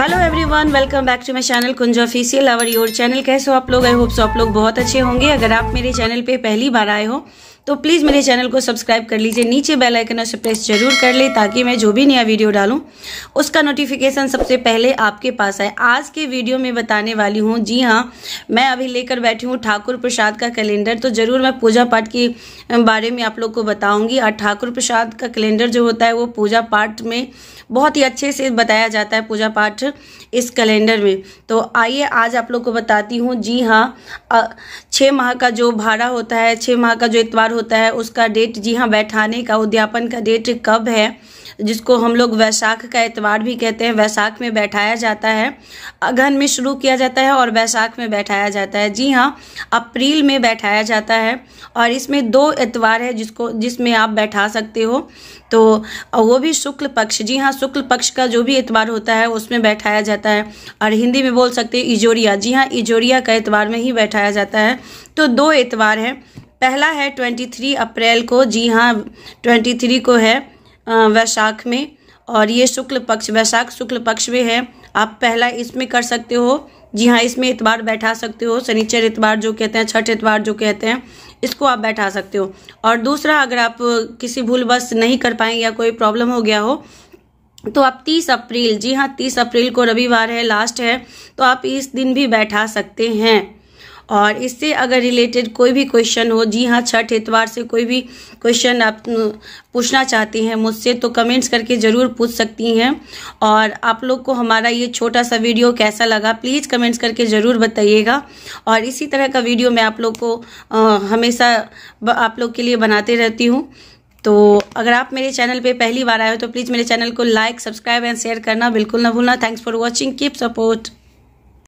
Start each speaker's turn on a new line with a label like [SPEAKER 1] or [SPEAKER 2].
[SPEAKER 1] hello everyone welcome back to my channel Kunj official our your channel कैसे हो आप लोग आई होप्स आप लोग बहुत अच्छे होंगे अगर आप मेरे चैनल पे पहली बार आए हो तो प्लीज़ मेरे चैनल को सब्सक्राइब कर लीजिए नीचे बेल आइकन उसे प्रेस जरूर कर ले ताकि मैं जो भी नया वीडियो डालूँ उसका नोटिफिकेशन सबसे पहले आपके पास आए आज के वीडियो में बताने वाली हूँ जी हाँ मैं अभी लेकर बैठी हूँ ठाकुर प्रसाद का कैलेंडर तो ज़रूर मैं पूजा पाठ के बारे में आप लोग को बताऊँगी और ठाकुर प्रसाद का कैलेंडर जो होता है वो पूजा पाठ में बहुत ही अच्छे से बताया जाता है पूजा पाठ इस कैलेंडर में तो आइए आज आप लोग को बताती हूँ जी हाँ छः माह का जो भाड़ा होता है छः माह का जो इतवार होता है उसका डेट जी हाँ बैठाने का उद्यापन का डेट कब है जिसको हम लोग वैशाख का इतवार भी कहते हैं वैशाख में बैठाया जाता है अगहन में शुरू किया जाता है और वैशाख में बैठाया जाता है जी हाँ अप्रैल में बैठाया जाता है और इसमें दो इतवार है जिसको जिसमें आप बैठा सकते हो तो वो भी शुक्ल पक्ष जी हाँ शुक्ल पक्ष का जो भी इतवार होता है उसमें बैठाया जाता है और हिंदी में बोल सकते हैं इजोरिया जी हाँ इजोरिया का इतवार में ही बैठाया जाता है तो दो एतवार हैं पहला है 23 अप्रैल को जी हाँ 23 को है वैशाख में और ये शुक्ल पक्ष वैशाख शुक्ल पक्ष में है आप पहला इसमें कर सकते हो जी हाँ इसमें इतवार बैठा सकते हो शनिचर इतवार जो कहते हैं छठ इतवार जो कहते हैं इसको आप बैठा सकते हो और दूसरा अगर आप किसी भूलवश नहीं कर पाएंगे या कोई प्रॉब्लम हो गया हो तो आप 30 अप्रैल जी हाँ 30 अप्रैल को रविवार है लास्ट है तो आप इस दिन भी बैठा सकते हैं और इससे अगर रिलेटेड कोई भी क्वेश्चन हो जी हाँ छठ एतवार से कोई भी क्वेश्चन आप पूछना चाहती हैं मुझसे तो कमेंट्स करके ज़रूर पूछ सकती हैं और आप लोग को हमारा ये छोटा सा वीडियो कैसा लगा प्लीज़ कमेंट्स करके ज़रूर बताइएगा और इसी तरह का वीडियो मैं आप लोग को आ, हमेशा आप लोग के लिए बनाते रहती हूँ तो अगर आप मेरे चैनल पे पहली बार आए हो तो प्लीज़ मेरे चैनल को लाइक सब्सक्राइब एंड शेयर करना बिल्कुल ना भूलना thanks for watching keep support